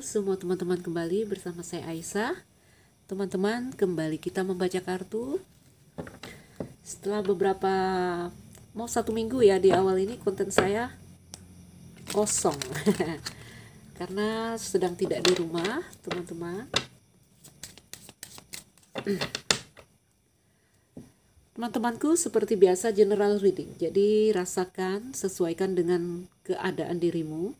semua teman-teman kembali bersama saya Aisyah Teman-teman kembali kita membaca kartu Setelah beberapa Mau satu minggu ya di awal ini konten saya Kosong Karena sedang tidak di rumah teman-teman Teman-temanku seperti biasa general reading Jadi rasakan sesuaikan dengan keadaan dirimu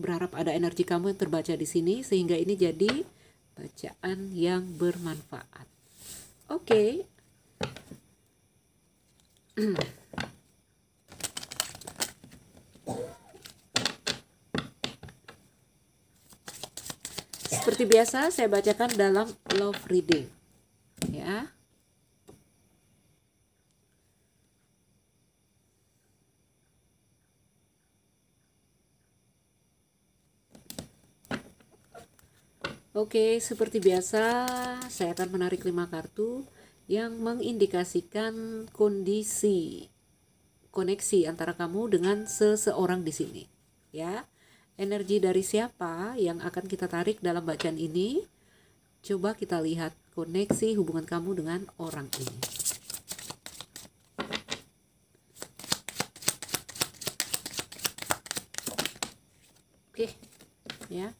berharap ada energi kamu yang terbaca di sini sehingga ini jadi bacaan yang bermanfaat. Oke. Okay. Seperti biasa saya bacakan dalam love reading. Ya. Oke, seperti biasa saya akan menarik lima kartu yang mengindikasikan kondisi koneksi antara kamu dengan seseorang di sini. Ya. Energi dari siapa yang akan kita tarik dalam bacaan ini? Coba kita lihat koneksi hubungan kamu dengan orang ini. Oke, ya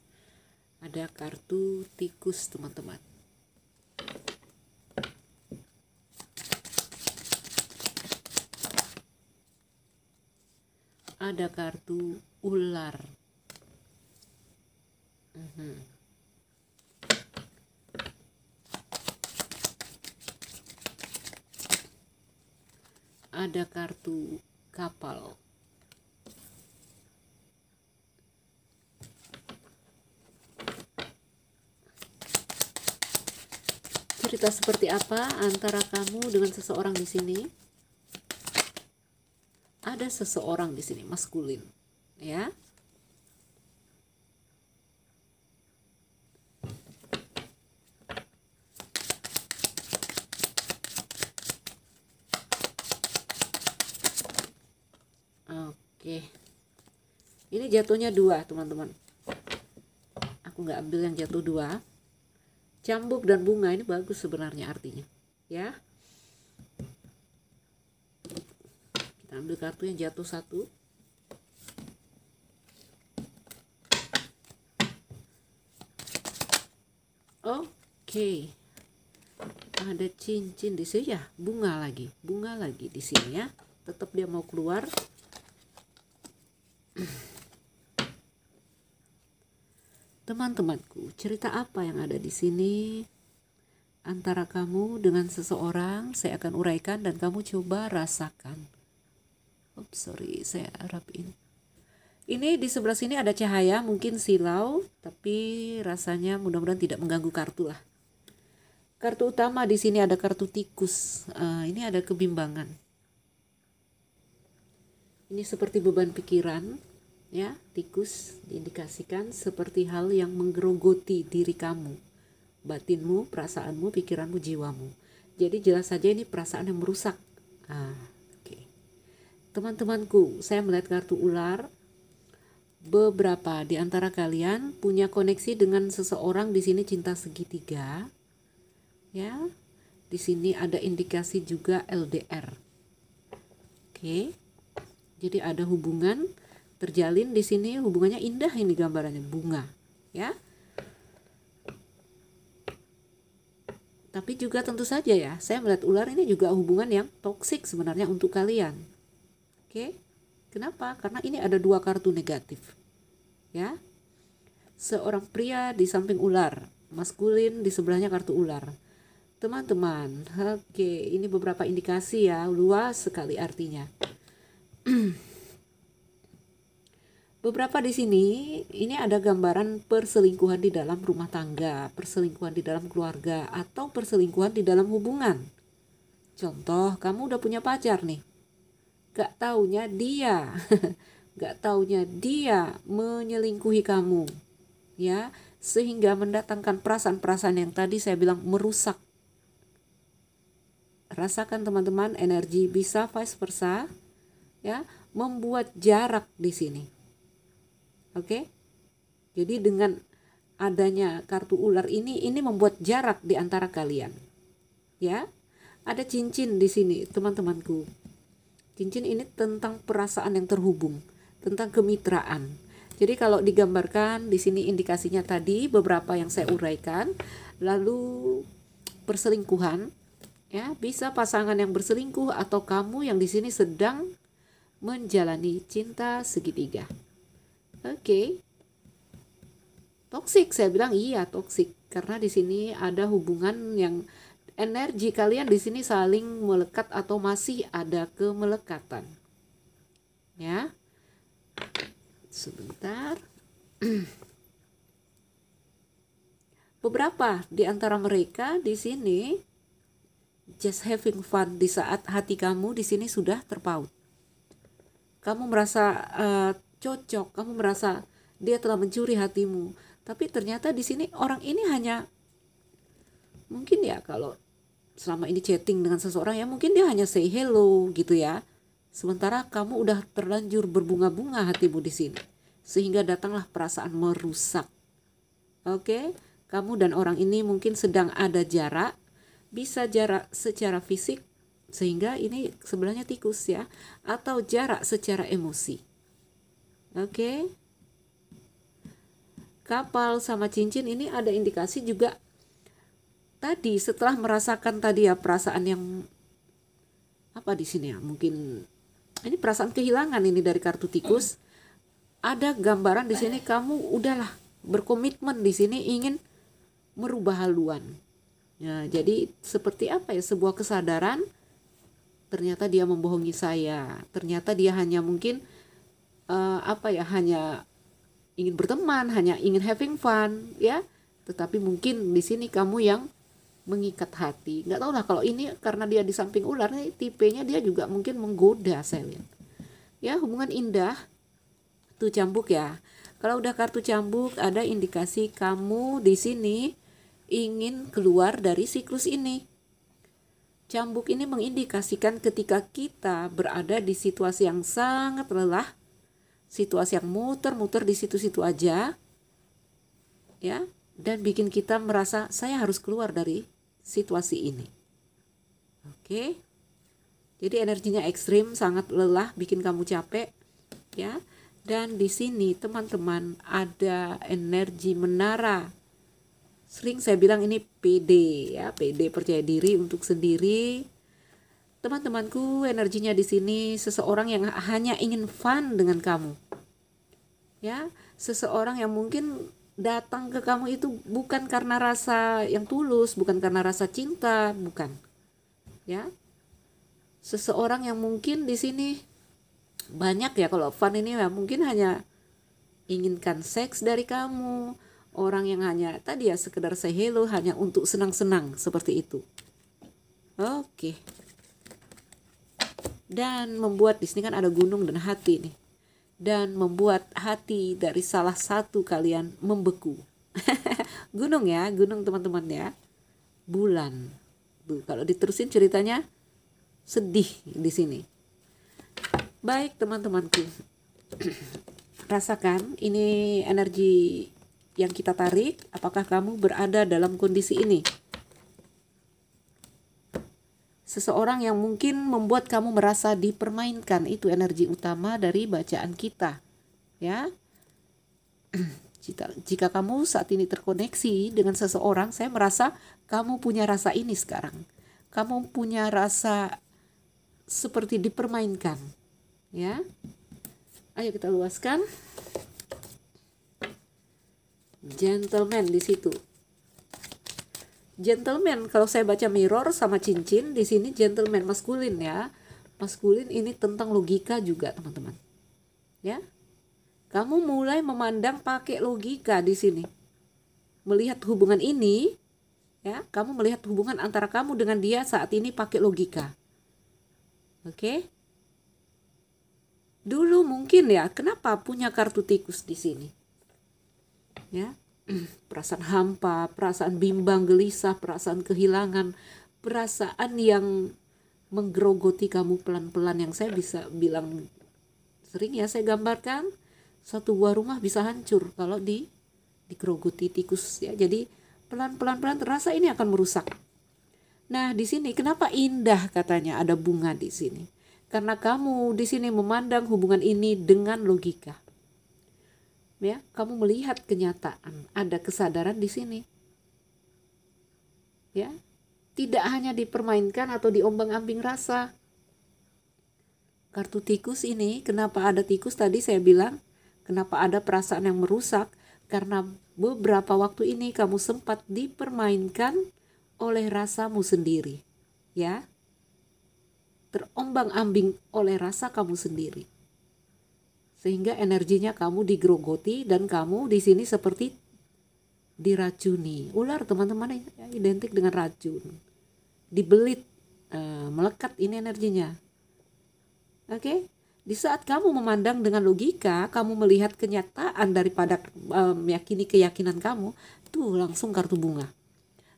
ada kartu tikus teman-teman ada kartu ular mhm. ada kartu kapal cerita seperti apa antara kamu dengan seseorang di sini? Ada seseorang di sini maskulin, ya. Oke. Ini jatuhnya dua, teman-teman. Aku nggak ambil yang jatuh dua cambuk dan bunga ini bagus sebenarnya artinya ya kita ambil kartu yang jatuh satu oke okay. ada cincin di sini ya bunga lagi bunga lagi di sini ya tetap dia mau keluar Teman-temanku, cerita apa yang ada di sini? Antara kamu dengan seseorang, saya akan uraikan dan kamu coba rasakan. Oh sorry, saya ini. Ini di sebelah sini ada cahaya, mungkin silau, tapi rasanya mudah-mudahan tidak mengganggu kartu lah. Kartu utama di sini ada kartu tikus. Uh, ini ada kebimbangan. Ini seperti beban pikiran ya tikus diindikasikan seperti hal yang menggerogoti diri kamu batinmu perasaanmu pikiranmu jiwamu jadi jelas saja ini perasaan yang merusak ah, oke okay. teman-temanku saya melihat kartu ular beberapa di antara kalian punya koneksi dengan seseorang di sini cinta segitiga ya di sini ada indikasi juga LDR oke okay. jadi ada hubungan terjalin di sini hubungannya indah ini gambarannya bunga ya tapi juga tentu saja ya saya melihat ular ini juga hubungan yang toksik sebenarnya untuk kalian oke kenapa karena ini ada dua kartu negatif ya seorang pria di samping ular maskulin di sebelahnya kartu ular teman-teman oke ini beberapa indikasi ya luas sekali artinya Beberapa di sini ini ada gambaran perselingkuhan di dalam rumah tangga, perselingkuhan di dalam keluarga, atau perselingkuhan di dalam hubungan. Contoh, kamu udah punya pacar nih. Gak taunya dia, gak taunya dia menyelingkuhi kamu. Ya, sehingga mendatangkan perasaan-perasaan yang tadi saya bilang merusak. Rasakan teman-teman energi bisa vice versa ya, membuat jarak di sini Oke. Jadi dengan adanya kartu ular ini ini membuat jarak di antara kalian. Ya. Ada cincin di sini, teman-temanku. Cincin ini tentang perasaan yang terhubung, tentang kemitraan. Jadi kalau digambarkan di sini indikasinya tadi beberapa yang saya uraikan, lalu perselingkuhan ya, bisa pasangan yang berselingkuh atau kamu yang di sini sedang menjalani cinta segitiga. Oke. Okay. Toxic, saya bilang iya toksik karena di sini ada hubungan yang energi kalian di sini saling melekat atau masih ada kemelekatan. Ya. Sebentar. Beberapa di antara mereka di sini just having fun di saat hati kamu di sini sudah terpaut. Kamu merasa uh, cocok, kamu merasa dia telah mencuri hatimu. Tapi ternyata di sini orang ini hanya mungkin ya kalau selama ini chatting dengan seseorang ya mungkin dia hanya say hello gitu ya. Sementara kamu udah terlanjur berbunga-bunga hatimu di sini. Sehingga datanglah perasaan merusak. Oke, kamu dan orang ini mungkin sedang ada jarak, bisa jarak secara fisik sehingga ini sebenarnya tikus ya atau jarak secara emosi. Oke. Okay. Kapal sama cincin ini ada indikasi juga tadi setelah merasakan tadi ya perasaan yang apa di sini ya mungkin ini perasaan kehilangan ini dari kartu tikus ada gambaran di sini kamu udahlah berkomitmen di sini ingin merubah haluan ya jadi seperti apa ya sebuah kesadaran ternyata dia membohongi saya ternyata dia hanya mungkin uh, apa ya hanya ingin berteman, hanya ingin having fun, ya. Tetapi mungkin di sini kamu yang mengikat hati. Nggak tahu lah kalau ini karena dia di samping ular, nih, tipenya dia juga mungkin menggoda saya lihat. Ya hubungan indah, tuh cambuk ya. Kalau udah kartu cambuk, ada indikasi kamu di sini ingin keluar dari siklus ini. Cambuk ini mengindikasikan ketika kita berada di situasi yang sangat lelah, situasi yang muter-muter di situ-situ aja ya dan bikin kita merasa saya harus keluar dari situasi ini oke jadi energinya ekstrim sangat lelah bikin kamu capek ya dan di sini teman-teman ada energi menara sering saya bilang ini PD ya PD percaya diri untuk sendiri Teman-temanku, energinya di sini seseorang yang hanya ingin fun dengan kamu. Ya, seseorang yang mungkin datang ke kamu itu bukan karena rasa yang tulus, bukan karena rasa cinta, bukan. Ya. Seseorang yang mungkin di sini banyak ya kalau fun ini ya mungkin hanya inginkan seks dari kamu, orang yang hanya tadi ya sekedar say hello hanya untuk senang-senang seperti itu. Oke. Okay dan membuat di sini kan ada gunung dan hati nih dan membuat hati dari salah satu kalian membeku gunung ya gunung teman-teman ya bulan kalau diterusin ceritanya sedih di sini baik teman-temanku rasakan ini energi yang kita tarik apakah kamu berada dalam kondisi ini seseorang yang mungkin membuat kamu merasa dipermainkan itu energi utama dari bacaan kita ya jika, jika kamu saat ini terkoneksi dengan seseorang saya merasa kamu punya rasa ini sekarang kamu punya rasa seperti dipermainkan ya ayo kita luaskan gentleman di situ gentleman kalau saya baca mirror sama cincin di sini gentleman maskulin ya maskulin ini tentang logika juga teman-teman ya kamu mulai memandang pakai logika di sini melihat hubungan ini ya kamu melihat hubungan antara kamu dengan dia saat ini pakai logika oke okay? dulu mungkin ya kenapa punya kartu tikus di sini ya perasaan hampa, perasaan bimbang, gelisah, perasaan kehilangan, perasaan yang menggerogoti kamu pelan-pelan yang saya bisa bilang sering ya saya gambarkan satu buah rumah bisa hancur kalau di digerogoti tikus ya. Jadi pelan-pelan pelan terasa ini akan merusak. Nah, di sini kenapa indah katanya ada bunga di sini? Karena kamu di sini memandang hubungan ini dengan logika ya kamu melihat kenyataan ada kesadaran di sini ya tidak hanya dipermainkan atau diombang-ambing rasa kartu tikus ini kenapa ada tikus tadi saya bilang kenapa ada perasaan yang merusak karena beberapa waktu ini kamu sempat dipermainkan oleh rasamu sendiri ya terombang-ambing oleh rasa kamu sendiri sehingga energinya kamu digerogoti dan kamu di sini seperti diracuni. Ular teman-teman identik dengan racun. Dibelit, eh, melekat ini energinya. Oke? Okay? Di saat kamu memandang dengan logika, kamu melihat kenyataan daripada eh, meyakini keyakinan kamu, tuh langsung kartu bunga.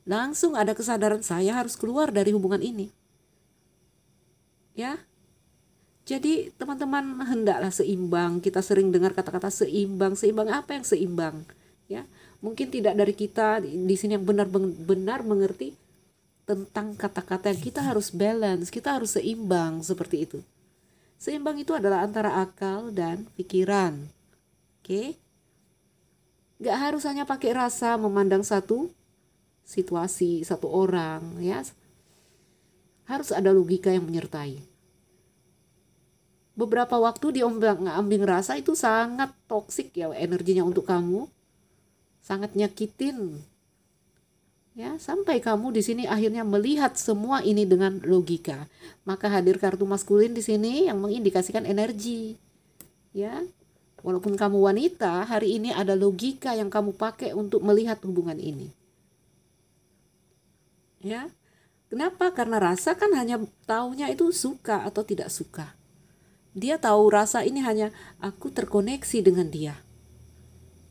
Langsung ada kesadaran saya harus keluar dari hubungan ini. Ya, jadi teman-teman hendaklah seimbang. Kita sering dengar kata-kata seimbang. Seimbang apa yang seimbang? Ya, mungkin tidak dari kita di sini yang benar-benar mengerti tentang kata-kata yang kita harus balance, kita harus seimbang seperti itu. Seimbang itu adalah antara akal dan pikiran. Oke. Okay? Gak harus hanya pakai rasa memandang satu situasi, satu orang, ya. Harus ada logika yang menyertai beberapa waktu diombang-ambing rasa itu sangat toksik ya energinya untuk kamu. Sangat nyakitin. Ya, sampai kamu di sini akhirnya melihat semua ini dengan logika. Maka hadir kartu maskulin di sini yang mengindikasikan energi. Ya. Walaupun kamu wanita, hari ini ada logika yang kamu pakai untuk melihat hubungan ini. Ya. Kenapa? Karena rasa kan hanya taunya itu suka atau tidak suka dia tahu rasa ini hanya aku terkoneksi dengan dia.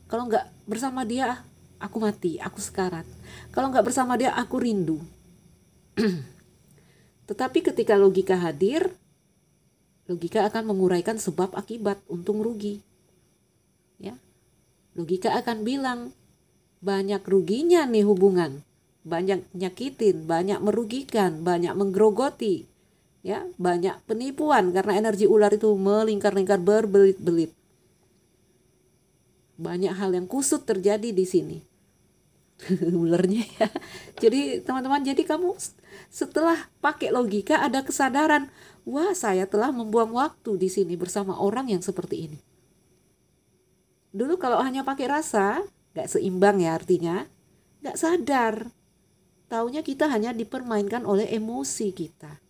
Kalau nggak bersama dia, aku mati, aku sekarat. Kalau nggak bersama dia, aku rindu. Tetapi ketika logika hadir, logika akan menguraikan sebab akibat untung rugi. Ya. Logika akan bilang banyak ruginya nih hubungan, banyak nyakitin, banyak merugikan, banyak menggerogoti ya banyak penipuan karena energi ular itu melingkar-lingkar berbelit-belit banyak hal yang kusut terjadi di sini ularnya ya jadi teman-teman jadi kamu setelah pakai logika ada kesadaran wah saya telah membuang waktu di sini bersama orang yang seperti ini dulu kalau hanya pakai rasa nggak seimbang ya artinya nggak sadar taunya kita hanya dipermainkan oleh emosi kita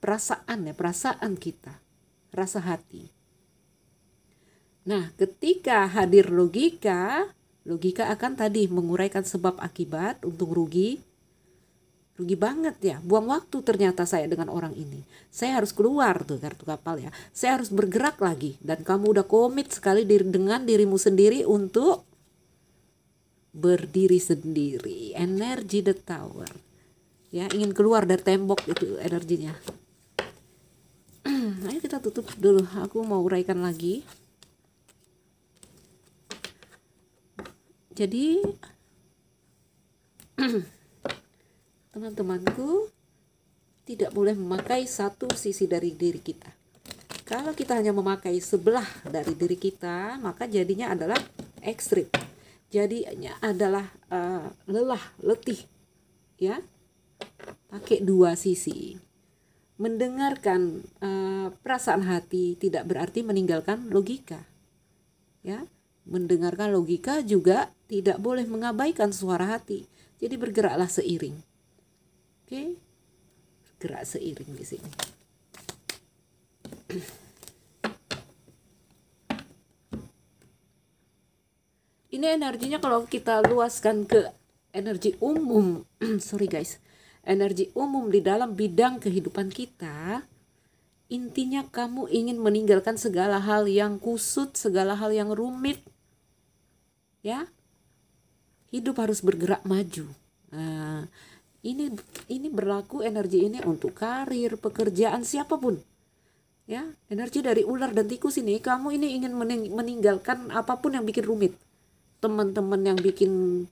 perasaan ya, perasaan kita, rasa hati. Nah, ketika hadir logika, logika akan tadi menguraikan sebab akibat untung rugi. Rugi banget ya, buang waktu ternyata saya dengan orang ini. Saya harus keluar tuh kartu kapal ya. Saya harus bergerak lagi dan kamu udah komit sekali dengan dirimu sendiri untuk berdiri sendiri. Energi the tower. Ya, ingin keluar dari tembok itu energinya. ayo kita tutup dulu aku mau uraikan lagi jadi teman-temanku tidak boleh memakai satu sisi dari diri kita kalau kita hanya memakai sebelah dari diri kita maka jadinya adalah ekstrim jadinya adalah uh, lelah letih ya pakai dua sisi mendengarkan e, perasaan hati tidak berarti meninggalkan logika. Ya, mendengarkan logika juga tidak boleh mengabaikan suara hati. Jadi bergeraklah seiring. Oke. Okay? Bergerak seiring di sini. Ini energinya kalau kita luaskan ke energi umum, sorry guys, energi umum di dalam bidang kehidupan kita, intinya kamu ingin meninggalkan segala hal yang kusut, segala hal yang rumit. Ya. Hidup harus bergerak maju. Nah, ini ini berlaku energi ini untuk karir, pekerjaan siapapun. Ya, energi dari ular dan tikus ini kamu ini ingin meninggalkan apapun yang bikin rumit. Teman-teman yang bikin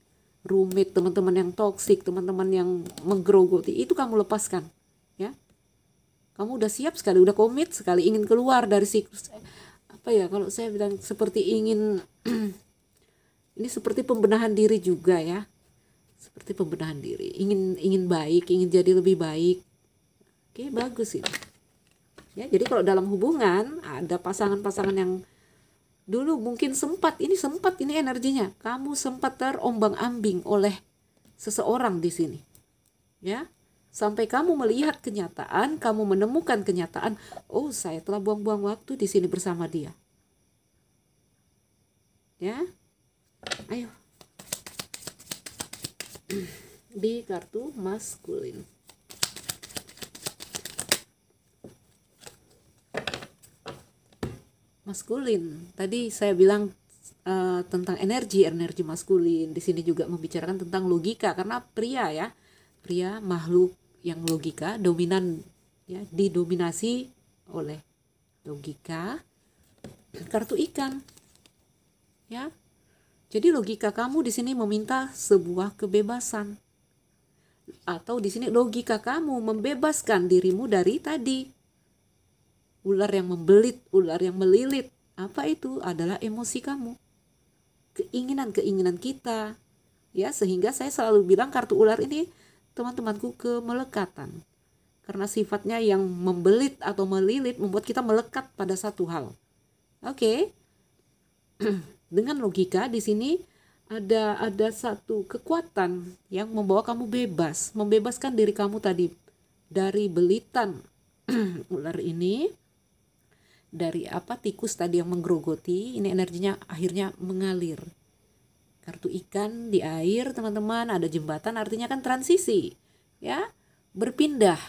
rumit, teman-teman yang toksik, teman-teman yang menggerogoti, itu kamu lepaskan, ya. Kamu udah siap sekali, udah komit sekali ingin keluar dari siklus eh, apa ya? Kalau saya bilang seperti ingin ini seperti pembenahan diri juga ya. Seperti pembenahan diri, ingin ingin baik, ingin jadi lebih baik. Oke, bagus ini. Ya, jadi kalau dalam hubungan ada pasangan-pasangan yang dulu mungkin sempat ini sempat ini energinya kamu sempat terombang-ambing oleh seseorang di sini ya sampai kamu melihat kenyataan kamu menemukan kenyataan oh saya telah buang-buang waktu di sini bersama dia ya ayo di kartu maskulin maskulin. Tadi saya bilang uh, tentang energi, energi maskulin. Di sini juga membicarakan tentang logika karena pria ya, pria makhluk yang logika dominan ya didominasi oleh logika kartu ikan. Ya. Jadi logika kamu di sini meminta sebuah kebebasan. Atau di sini logika kamu membebaskan dirimu dari tadi ular yang membelit, ular yang melilit. Apa itu? Adalah emosi kamu. Keinginan-keinginan kita. Ya, sehingga saya selalu bilang kartu ular ini teman-temanku kemelekatan. Karena sifatnya yang membelit atau melilit membuat kita melekat pada satu hal. Oke. Okay. Dengan logika di sini ada ada satu kekuatan yang membawa kamu bebas, membebaskan diri kamu tadi dari belitan ular ini dari apa tikus tadi yang menggerogoti ini energinya akhirnya mengalir kartu ikan di air teman-teman ada jembatan artinya kan transisi ya berpindah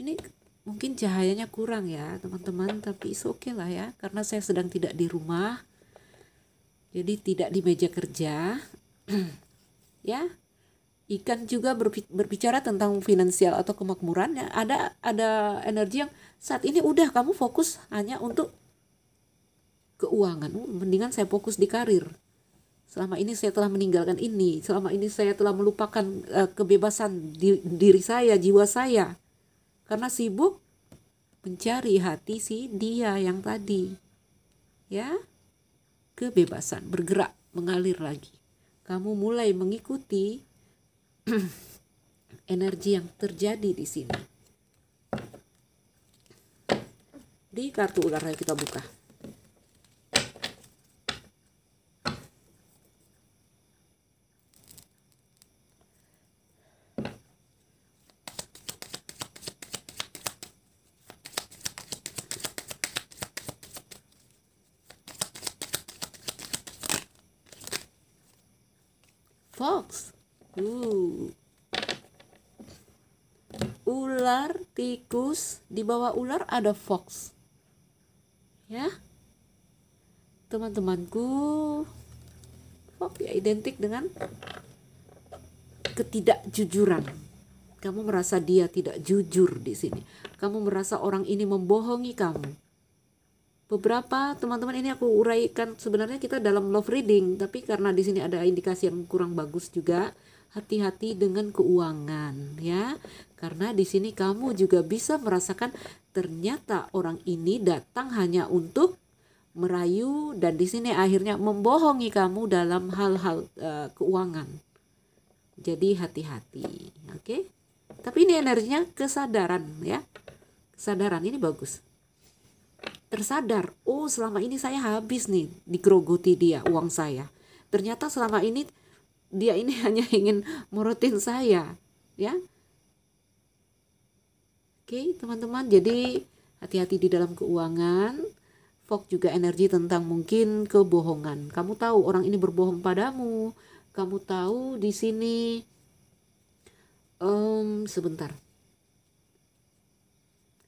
ini mungkin cahayanya kurang ya teman-teman tapi oke okay lah ya karena saya sedang tidak di rumah jadi tidak di meja kerja ya ikan juga berbicara tentang finansial atau kemakmuran ya ada ada energi yang saat ini udah kamu fokus hanya untuk keuangan uh, mendingan saya fokus di karir selama ini saya telah meninggalkan ini selama ini saya telah melupakan uh, kebebasan di, diri saya jiwa saya karena sibuk mencari hati si dia yang tadi ya kebebasan bergerak mengalir lagi kamu mulai mengikuti energi yang terjadi di sini di kartu ular ayo kita buka Fox. Uh. Ular, tikus, di bawah ular ada fox ya teman-temanku fobia ya identik dengan ketidakjujuran kamu merasa dia tidak jujur di sini kamu merasa orang ini membohongi kamu beberapa teman-teman ini aku uraikan sebenarnya kita dalam love reading tapi karena di sini ada indikasi yang kurang bagus juga hati-hati dengan keuangan ya karena di sini kamu juga bisa merasakan ternyata orang ini datang hanya untuk merayu dan di sini akhirnya membohongi kamu dalam hal-hal uh, keuangan. Jadi hati-hati, oke? Okay? Tapi ini energinya kesadaran ya. Kesadaran ini bagus. Tersadar, oh selama ini saya habis nih digrogoti dia uang saya. Ternyata selama ini dia ini hanya ingin merutin saya, ya Oke, teman-teman, jadi hati-hati di dalam keuangan. Fok juga energi tentang mungkin kebohongan. Kamu tahu orang ini berbohong padamu. Kamu tahu di sini um, sebentar.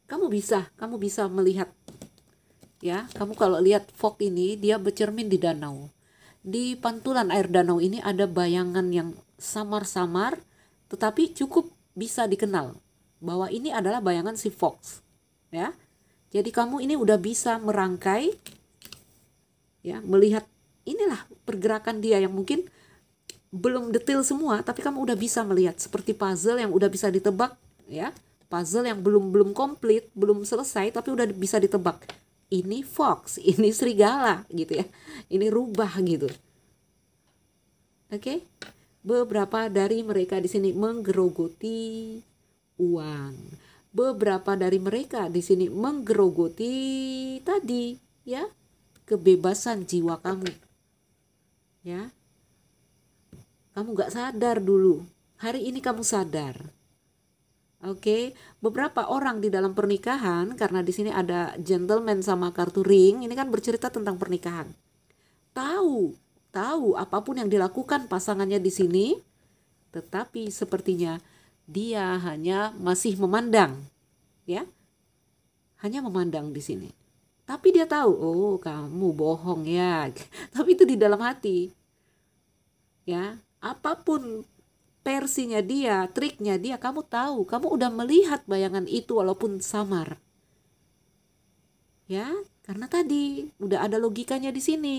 Kamu bisa, kamu bisa melihat ya. Kamu kalau lihat fog ini dia bercermin di danau. Di pantulan air danau ini ada bayangan yang samar-samar tetapi cukup bisa dikenal bahwa ini adalah bayangan si fox ya jadi kamu ini udah bisa merangkai ya melihat inilah pergerakan dia yang mungkin belum detail semua tapi kamu udah bisa melihat seperti puzzle yang udah bisa ditebak ya puzzle yang belum belum komplit belum selesai tapi udah bisa ditebak ini fox ini serigala gitu ya ini rubah gitu oke okay? beberapa dari mereka di sini menggerogoti uang. Beberapa dari mereka di sini menggerogoti tadi, ya, kebebasan jiwa kamu. Ya, kamu gak sadar dulu. Hari ini kamu sadar. Oke, beberapa orang di dalam pernikahan karena di sini ada gentleman sama kartu ring, ini kan bercerita tentang pernikahan. Tahu, tahu apapun yang dilakukan pasangannya di sini, tetapi sepertinya dia hanya masih memandang ya hanya memandang di sini tapi dia tahu oh kamu bohong ya tapi itu di dalam hati ya apapun versinya dia triknya dia kamu tahu kamu udah melihat bayangan itu walaupun samar ya karena tadi udah ada logikanya di sini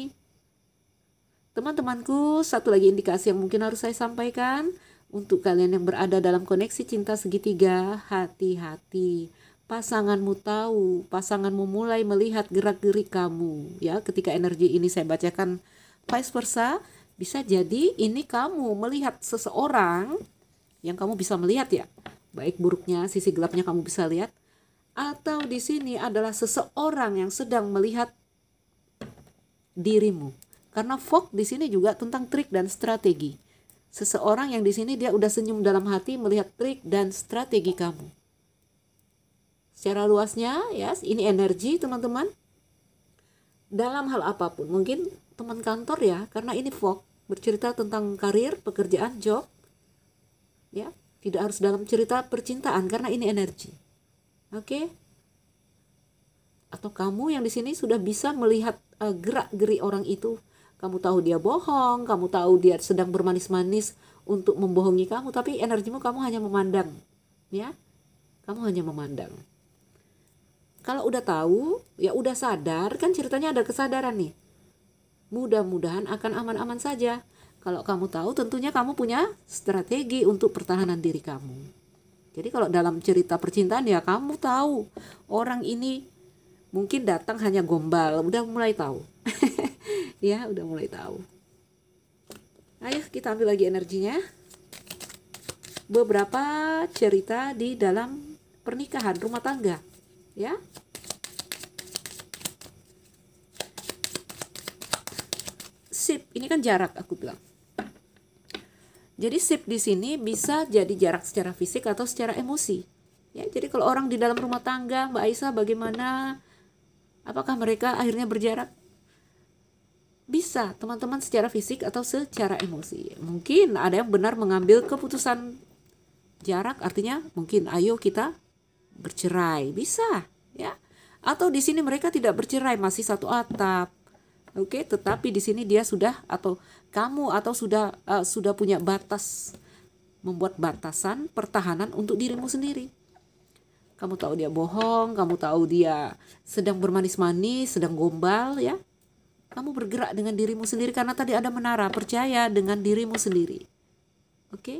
teman-temanku satu lagi indikasi yang mungkin harus saya sampaikan untuk kalian yang berada dalam koneksi cinta segitiga, hati-hati. Pasanganmu tahu, pasanganmu mulai melihat gerak-gerik kamu. Ya, ketika energi ini saya bacakan vice versa, bisa jadi ini kamu melihat seseorang yang kamu bisa melihat ya. Baik buruknya, sisi gelapnya kamu bisa lihat atau di sini adalah seseorang yang sedang melihat dirimu. Karena fog di sini juga tentang trik dan strategi Seseorang yang di sini dia udah senyum dalam hati melihat trik dan strategi kamu. Secara luasnya, ya, yes, ini energi teman-teman. Dalam hal apapun, mungkin teman kantor ya, karena ini fog bercerita tentang karir, pekerjaan, job. Ya, tidak harus dalam cerita percintaan karena ini energi. Oke. Okay? Atau kamu yang di sini sudah bisa melihat uh, gerak-geri orang itu kamu tahu dia bohong, kamu tahu dia sedang bermanis-manis untuk membohongi kamu, tapi energimu kamu hanya memandang, ya. Kamu hanya memandang. Kalau udah tahu, ya udah sadar, kan ceritanya ada kesadaran nih. Mudah-mudahan akan aman-aman saja. Kalau kamu tahu, tentunya kamu punya strategi untuk pertahanan diri kamu. Jadi kalau dalam cerita percintaan ya kamu tahu orang ini mungkin datang hanya gombal, udah mulai tahu. Ya udah mulai tahu ayo kita ambil lagi energinya beberapa cerita di dalam pernikahan rumah tangga ya sip ini kan jarak aku bilang jadi sip di sini bisa jadi jarak secara fisik atau secara emosi ya jadi kalau orang di dalam rumah tangga Mbak Aisyah bagaimana apakah mereka akhirnya berjarak bisa, teman-teman secara fisik atau secara emosi. Mungkin ada yang benar mengambil keputusan jarak artinya mungkin ayo kita bercerai. Bisa, ya. Atau di sini mereka tidak bercerai, masih satu atap. Oke, okay? tetapi di sini dia sudah atau kamu atau sudah uh, sudah punya batas membuat batasan pertahanan untuk dirimu sendiri. Kamu tahu dia bohong, kamu tahu dia sedang bermanis-manis, sedang gombal ya kamu bergerak dengan dirimu sendiri karena tadi ada menara. Percaya dengan dirimu sendiri. Oke? Okay?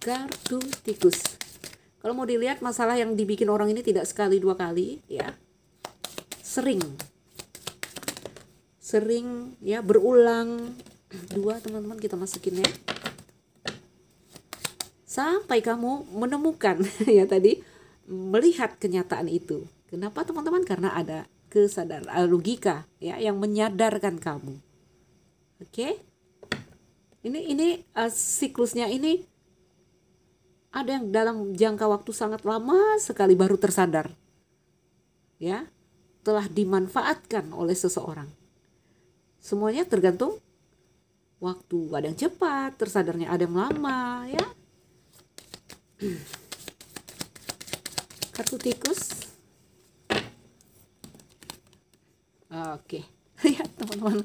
kartu tikus. Kalau mau dilihat masalah yang dibikin orang ini tidak sekali dua kali, ya. Sering. Sering ya berulang. Dua teman-teman kita masukin ya sampai kamu menemukan ya tadi melihat kenyataan itu. Kenapa teman-teman? Karena ada kesadaran eh, logika ya yang menyadarkan kamu. Oke? Okay? Ini ini uh, siklusnya ini ada yang dalam jangka waktu sangat lama sekali baru tersadar. Ya, telah dimanfaatkan oleh seseorang. Semuanya tergantung waktu. Ada yang cepat, tersadarnya ada yang lama, ya. kartu tikus oke lihat ya, teman-teman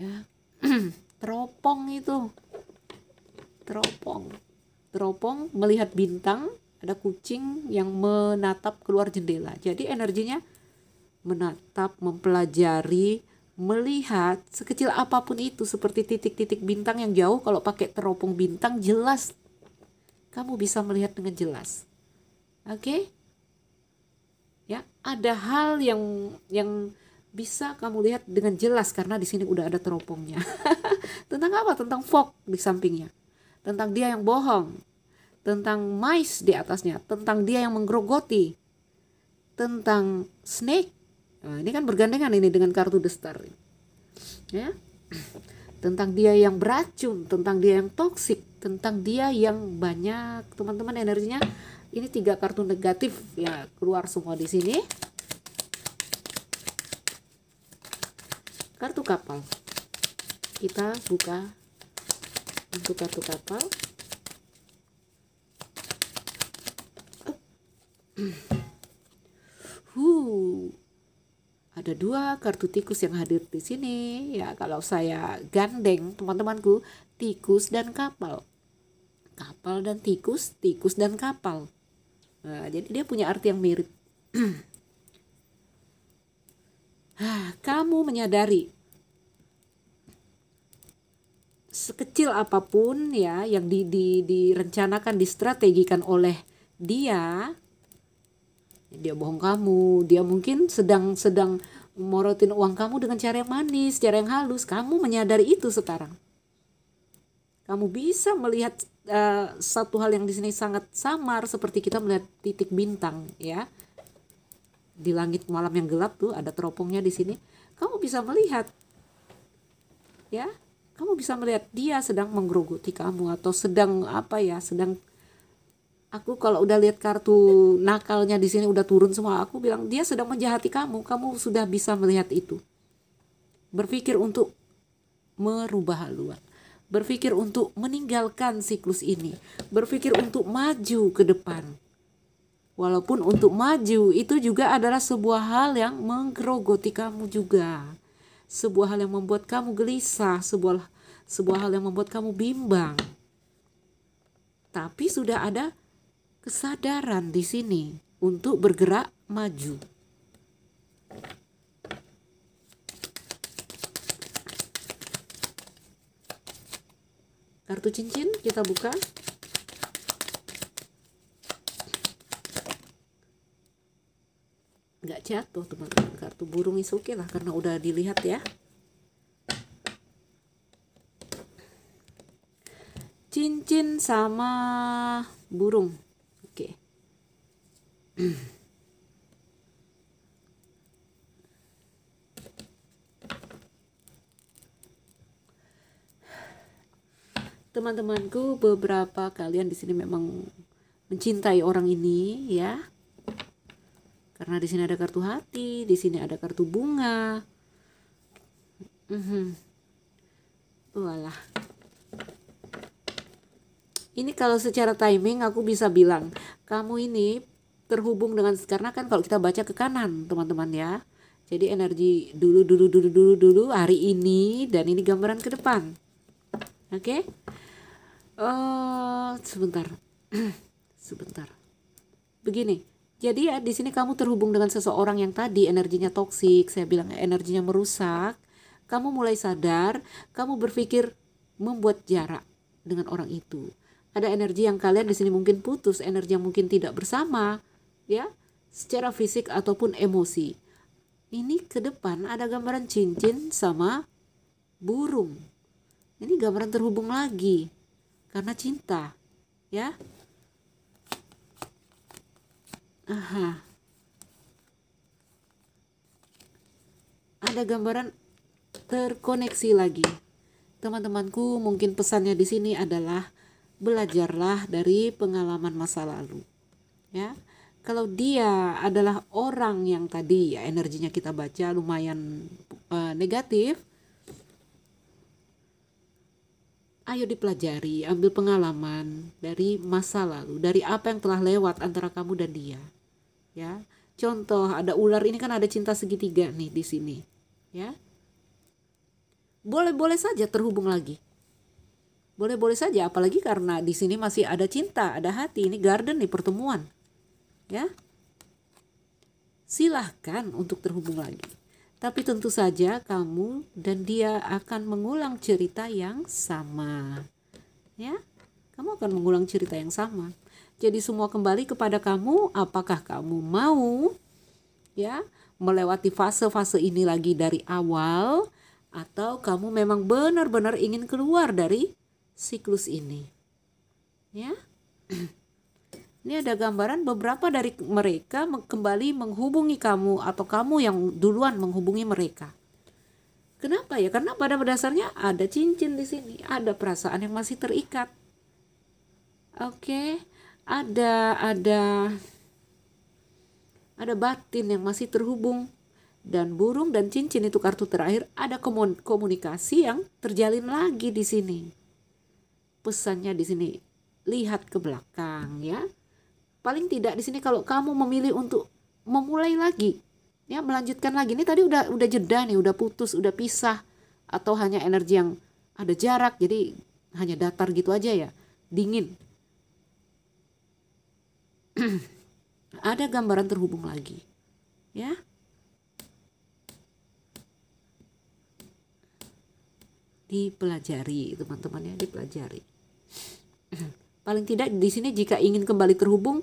ya teropong itu teropong teropong melihat bintang ada kucing yang menatap keluar jendela jadi energinya menatap mempelajari melihat sekecil apapun itu seperti titik-titik bintang yang jauh kalau pakai teropong bintang jelas kamu bisa melihat dengan jelas. Oke? Okay? Ya, ada hal yang yang bisa kamu lihat dengan jelas karena di sini udah ada teropongnya. Tentang apa? Tentang fog di sampingnya. Tentang dia yang bohong. Tentang mice di atasnya, tentang dia yang menggerogoti. Tentang snake Nah, ini kan bergandengan ini dengan kartu destar. Ya. Tentang dia yang beracun, tentang dia yang toksik, tentang dia yang banyak teman-teman energinya ini tiga kartu negatif ya keluar semua di sini. Kartu kapal. Kita buka untuk kartu kapal. Huh ada dua kartu tikus yang hadir di sini ya kalau saya gandeng teman-temanku tikus dan kapal kapal dan tikus tikus dan kapal nah, jadi dia punya arti yang mirip ah, kamu menyadari sekecil apapun ya yang di, di, direncanakan distrategikan oleh dia dia bohong kamu dia mungkin sedang sedang morotin uang kamu dengan cara yang manis cara yang halus kamu menyadari itu sekarang kamu bisa melihat uh, satu hal yang di sini sangat samar seperti kita melihat titik bintang ya di langit malam yang gelap tuh ada teropongnya di sini kamu bisa melihat ya kamu bisa melihat dia sedang menggerogoti kamu atau sedang apa ya sedang aku kalau udah lihat kartu nakalnya di sini udah turun semua aku bilang dia sedang menjahati kamu kamu sudah bisa melihat itu berpikir untuk merubah haluan berpikir untuk meninggalkan siklus ini berpikir untuk maju ke depan walaupun untuk maju itu juga adalah sebuah hal yang menggerogoti kamu juga sebuah hal yang membuat kamu gelisah sebuah sebuah hal yang membuat kamu bimbang tapi sudah ada kesadaran di sini untuk bergerak maju. Kartu cincin kita buka. Nggak jatuh teman-teman. Kartu burung is oke okay lah karena udah dilihat ya. Cincin sama burung teman-temanku beberapa kalian di sini memang mencintai orang ini ya karena di sini ada kartu hati di sini ada kartu bunga mm-hmm. walah ini kalau secara timing aku bisa bilang kamu ini terhubung dengan karena kan kalau kita baca ke kanan teman-teman ya jadi energi dulu dulu dulu dulu dulu hari ini dan ini gambaran ke depan oke okay? uh, eh, sebentar sebentar begini jadi ya di sini kamu terhubung dengan seseorang yang tadi energinya toksik saya bilang energinya merusak kamu mulai sadar kamu berpikir membuat jarak dengan orang itu ada energi yang kalian di sini mungkin putus, energi yang mungkin tidak bersama, ya secara fisik ataupun emosi ini ke depan ada gambaran cincin sama burung ini gambaran terhubung lagi karena cinta ya aha ada gambaran terkoneksi lagi teman-temanku mungkin pesannya di sini adalah belajarlah dari pengalaman masa lalu ya kalau dia adalah orang yang tadi ya energinya kita baca lumayan uh, negatif ayo dipelajari ambil pengalaman dari masa lalu dari apa yang telah lewat antara kamu dan dia ya contoh ada ular ini kan ada cinta segitiga nih di sini ya boleh-boleh saja terhubung lagi boleh-boleh saja apalagi karena di sini masih ada cinta ada hati ini garden nih pertemuan ya silahkan untuk terhubung lagi tapi tentu saja kamu dan dia akan mengulang cerita yang sama ya kamu akan mengulang cerita yang sama jadi semua kembali kepada kamu apakah kamu mau ya melewati fase-fase ini lagi dari awal atau kamu memang benar-benar ingin keluar dari siklus ini ya Ini ada gambaran beberapa dari mereka kembali menghubungi kamu atau kamu yang duluan menghubungi mereka. Kenapa ya? Karena pada dasarnya ada cincin di sini, ada perasaan yang masih terikat. Oke, ada ada ada batin yang masih terhubung dan burung dan cincin itu kartu terakhir ada komunikasi yang terjalin lagi di sini. Pesannya di sini, lihat ke belakang ya paling tidak di sini kalau kamu memilih untuk memulai lagi ya melanjutkan lagi ini tadi udah udah jeda nih udah putus udah pisah atau hanya energi yang ada jarak jadi hanya datar gitu aja ya dingin ada gambaran terhubung lagi ya dipelajari teman-teman ya dipelajari Paling tidak di sini jika ingin kembali terhubung,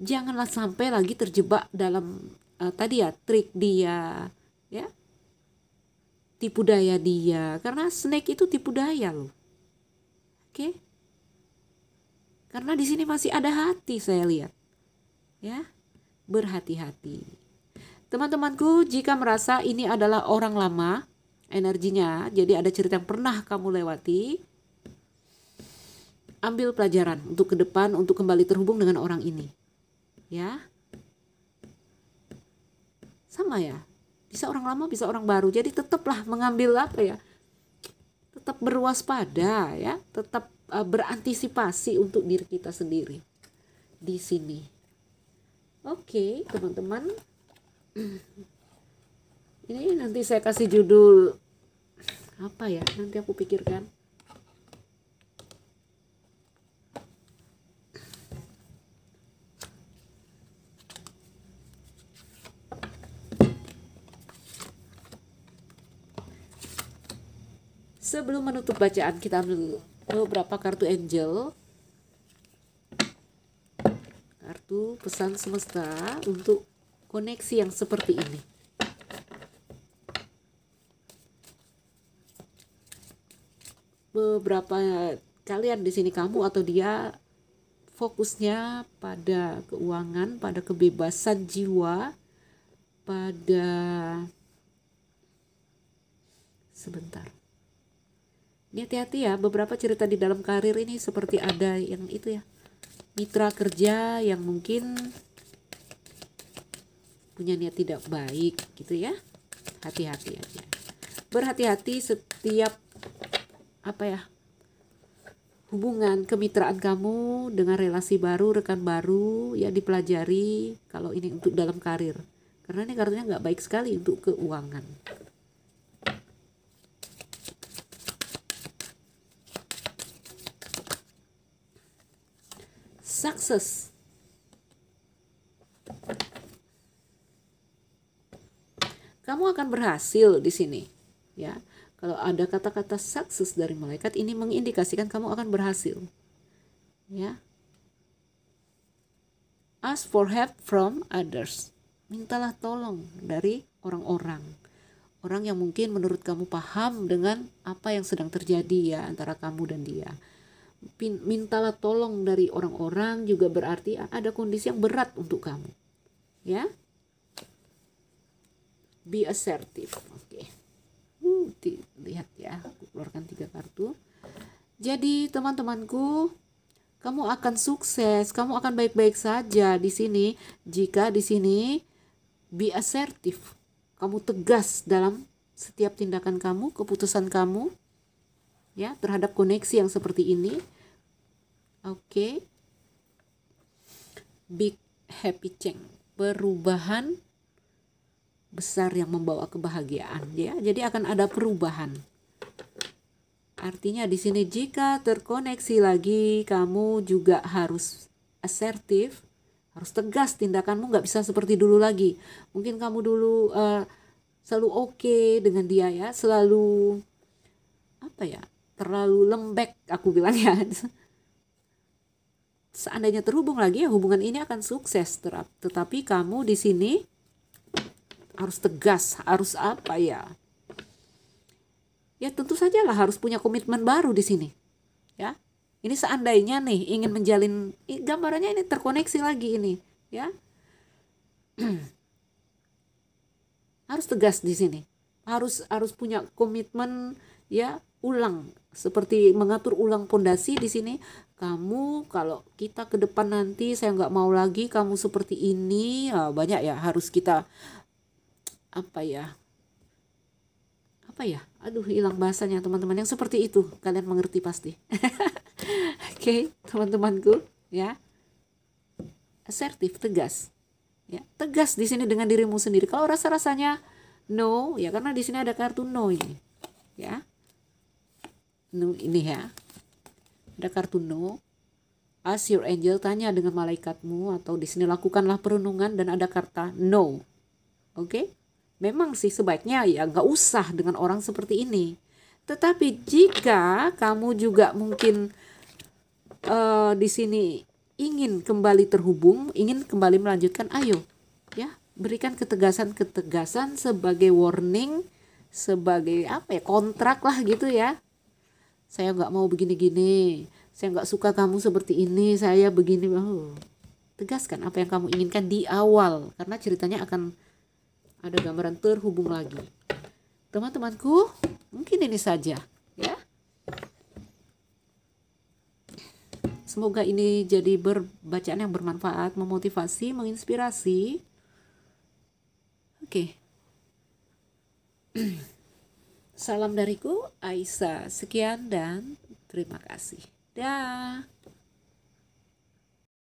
janganlah sampai lagi terjebak dalam uh, tadi ya trik dia, ya tipu daya dia. Karena snake itu tipu daya loh. Oke? Okay? Karena di sini masih ada hati saya lihat. Ya. Berhati-hati. Teman-temanku, jika merasa ini adalah orang lama energinya, jadi ada cerita yang pernah kamu lewati, ambil pelajaran untuk ke depan untuk kembali terhubung dengan orang ini. Ya. Sama ya. Bisa orang lama, bisa orang baru. Jadi tetaplah mengambil apa ya? Tetap berwaspada ya, tetap uh, berantisipasi untuk diri kita sendiri di sini. Oke, okay, teman-teman. Ini nanti saya kasih judul apa ya? Nanti aku pikirkan. Sebelum menutup bacaan kita ambil eh, beberapa kartu angel. Kartu pesan semesta untuk koneksi yang seperti ini. Beberapa kalian di sini kamu atau dia fokusnya pada keuangan, pada kebebasan jiwa, pada sebentar ini hati-hati ya, beberapa cerita di dalam karir ini seperti ada yang itu ya. Mitra kerja yang mungkin punya niat tidak baik gitu ya. Hati-hati aja. Berhati-hati setiap apa ya? Hubungan kemitraan kamu dengan relasi baru, rekan baru ya dipelajari kalau ini untuk dalam karir. Karena ini kartunya nggak baik sekali untuk keuangan. success. Kamu akan berhasil di sini, ya. Kalau ada kata-kata sukses dari malaikat ini mengindikasikan kamu akan berhasil. Ya. Ask for help from others. Mintalah tolong dari orang-orang. Orang yang mungkin menurut kamu paham dengan apa yang sedang terjadi ya antara kamu dan dia mintalah tolong dari orang-orang juga berarti ada kondisi yang berat untuk kamu. Ya. Be assertive. Oke. Okay. Uh, lihat ya, aku keluarkan tiga kartu. Jadi teman-temanku, kamu akan sukses, kamu akan baik-baik saja di sini jika di sini be assertive. Kamu tegas dalam setiap tindakan kamu, keputusan kamu, ya terhadap koneksi yang seperti ini. Oke. Okay. Big happy change, perubahan besar yang membawa kebahagiaan ya. Jadi akan ada perubahan. Artinya di sini jika terkoneksi lagi kamu juga harus asertif, harus tegas tindakanmu nggak bisa seperti dulu lagi. Mungkin kamu dulu uh, selalu oke okay dengan dia ya, selalu apa ya? terlalu lembek aku bilang ya seandainya terhubung lagi ya hubungan ini akan sukses tetapi kamu di sini harus tegas harus apa ya ya tentu saja lah harus punya komitmen baru di sini ya ini seandainya nih ingin menjalin gambarannya ini terkoneksi lagi ini ya harus tegas di sini harus harus punya komitmen ya ulang seperti mengatur ulang pondasi di sini kamu kalau kita ke depan nanti saya nggak mau lagi kamu seperti ini ya, banyak ya harus kita apa ya apa ya aduh hilang bahasanya teman-teman yang seperti itu kalian mengerti pasti oke okay, teman-temanku ya asertif tegas ya tegas di sini dengan dirimu sendiri kalau rasa rasanya no ya karena di sini ada kartu no ini ya ini ya ada kartu no ask your angel tanya dengan malaikatmu atau di sini lakukanlah perenungan dan ada kata no oke okay? memang sih sebaiknya ya nggak usah dengan orang seperti ini tetapi jika kamu juga mungkin uh, di sini ingin kembali terhubung, ingin kembali melanjutkan, ayo ya berikan ketegasan-ketegasan sebagai warning, sebagai apa ya kontrak lah gitu ya saya nggak mau begini-gini saya nggak suka kamu seperti ini saya begini oh, tegaskan apa yang kamu inginkan di awal karena ceritanya akan ada gambaran terhubung lagi teman-temanku mungkin ini saja ya semoga ini jadi bacaan yang bermanfaat memotivasi menginspirasi oke okay. Salam dariku, Aisyah. Sekian dan terima kasih. Dah.